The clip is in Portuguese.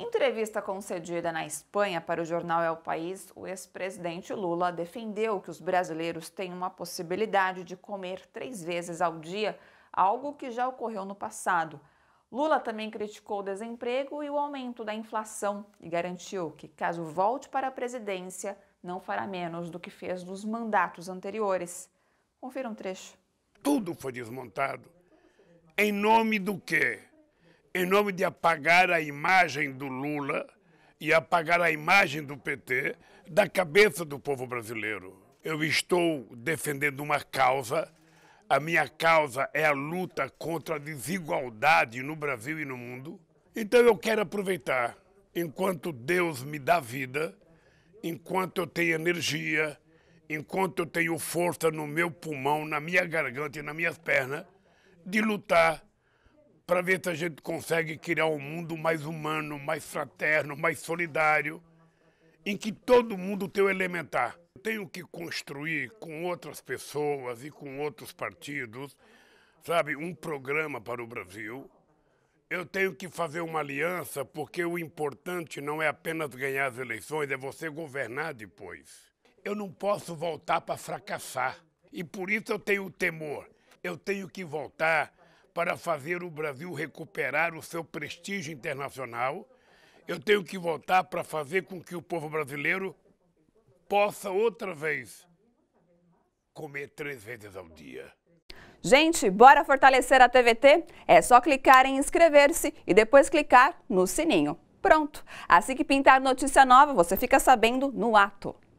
Em entrevista concedida na Espanha para o jornal El País, o ex-presidente Lula defendeu que os brasileiros têm uma possibilidade de comer três vezes ao dia, algo que já ocorreu no passado. Lula também criticou o desemprego e o aumento da inflação e garantiu que, caso volte para a presidência, não fará menos do que fez nos mandatos anteriores. Confira um trecho. Tudo foi desmontado. Em nome do quê? em nome de apagar a imagem do Lula e apagar a imagem do PT da cabeça do povo brasileiro. Eu estou defendendo uma causa. A minha causa é a luta contra a desigualdade no Brasil e no mundo. Então eu quero aproveitar, enquanto Deus me dá vida, enquanto eu tenho energia, enquanto eu tenho força no meu pulmão, na minha garganta e nas minhas pernas, de lutar para ver se a gente consegue criar um mundo mais humano, mais fraterno, mais solidário, em que todo mundo tem o elementar. Tenho que construir com outras pessoas e com outros partidos, sabe, um programa para o Brasil. Eu tenho que fazer uma aliança, porque o importante não é apenas ganhar as eleições, é você governar depois. Eu não posso voltar para fracassar. E por isso eu tenho o temor. Eu tenho que voltar para fazer o Brasil recuperar o seu prestígio internacional, eu tenho que voltar para fazer com que o povo brasileiro possa outra vez comer três vezes ao dia. Gente, bora fortalecer a TVT? É só clicar em inscrever-se e depois clicar no sininho. Pronto! Assim que pintar notícia nova, você fica sabendo no ato.